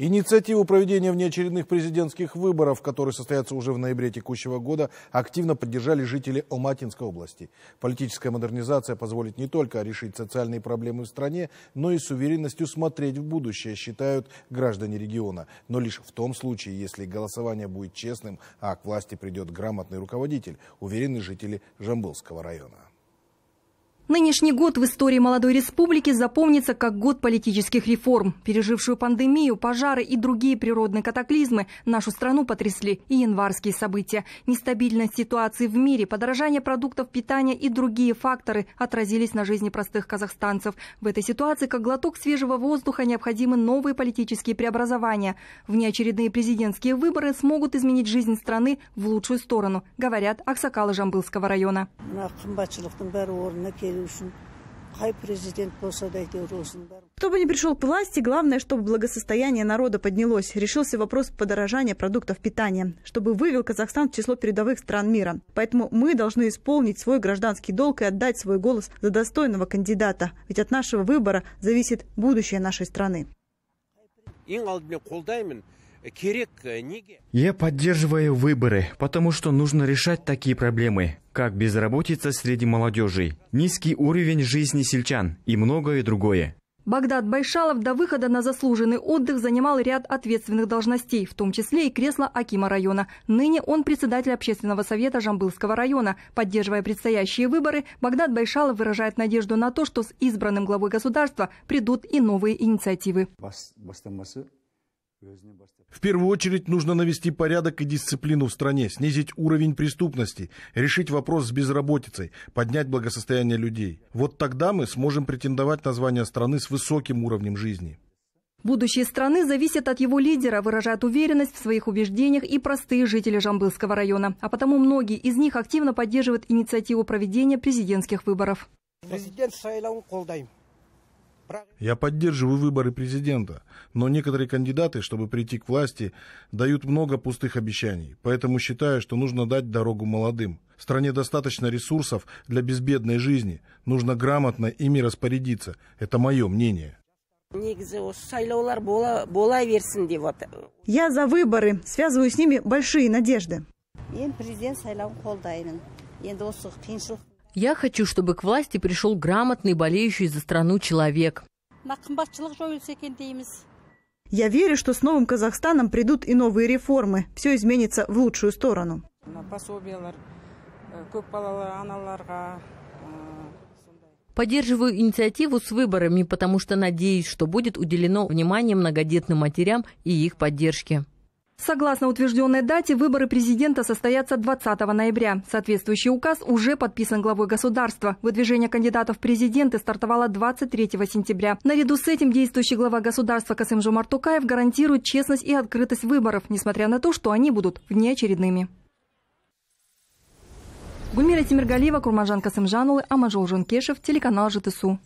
Инициативу проведения внеочередных президентских выборов, которые состоятся уже в ноябре текущего года, активно поддержали жители Алматинской области. Политическая модернизация позволит не только решить социальные проблемы в стране, но и с уверенностью смотреть в будущее, считают граждане региона. Но лишь в том случае, если голосование будет честным, а к власти придет грамотный руководитель, уверены жители Жамбылского района. Нынешний год в истории молодой республики запомнится как год политических реформ. Пережившую пандемию, пожары и другие природные катаклизмы нашу страну потрясли и январские события. Нестабильность ситуации в мире, подорожание продуктов питания и другие факторы отразились на жизни простых казахстанцев. В этой ситуации, как глоток свежего воздуха, необходимы новые политические преобразования. Внеочередные президентские выборы смогут изменить жизнь страны в лучшую сторону, говорят Аксакалы Жамбылского района беру үшін қай президент болса да әйтеуір осының кто бы ни пришел к власти главное чтобы благосостояние народа поднялось решился вопрос подорожания продуктов питания чтобы вывел казахстан в число передовых стран мира поэтому мы должны исполнить свой гражданский долг и отдать свой голос за достойного кандидата ведь от нашего выбора зависит будущее нашей страны Э, Я поддерживаю выборы, потому что нужно решать такие проблемы, как безработица среди молодежи, низкий уровень жизни сельчан и многое другое. Багдад Байшалов до выхода на заслуженный отдых занимал ряд ответственных должностей, в том числе и кресло Акима района. Ныне он председатель общественного совета Жамбылского района. Поддерживая предстоящие выборы, Багдад Байшалов выражает надежду на то, что с избранным главой государства придут и новые инициативы. В первую очередь нужно навести порядок и дисциплину в стране, снизить уровень преступности, решить вопрос с безработицей, поднять благосостояние людей. Вот тогда мы сможем претендовать на звание страны с высоким уровнем жизни. Будущее страны зависит от его лидера, выражают уверенность в своих убеждениях и простые жители Жамбылского района. А потому многие из них активно поддерживают инициативу проведения президентских выборов. Президент я поддерживаю выборы президента, но некоторые кандидаты, чтобы прийти к власти, дают много пустых обещаний, поэтому считаю, что нужно дать дорогу молодым. В стране достаточно ресурсов для безбедной жизни, нужно грамотно ими распорядиться. Это мое мнение. Я за выборы, связываю с ними большие надежды. Я хочу, чтобы к власти пришел грамотный, болеющий за страну человек. Я верю, что с новым Казахстаном придут и новые реформы. Все изменится в лучшую сторону. Э, э, Поддерживаю инициативу с выборами, потому что надеюсь, что будет уделено внимание многодетным матерям и их поддержке. Согласно утвержденной дате, выборы президента состоятся 20 ноября. Соответствующий указ уже подписан главой государства. Выдвижение кандидатов в президенты стартовало 23 сентября. Наряду с этим действующий глава государства Касым Жумар гарантирует честность и открытость выборов, несмотря на то, что они будут внеочередными. Гульмира Тимиргалиева, Курманжан Касымжанулы, Амажол Жункешев, телеканал ЖТСУ.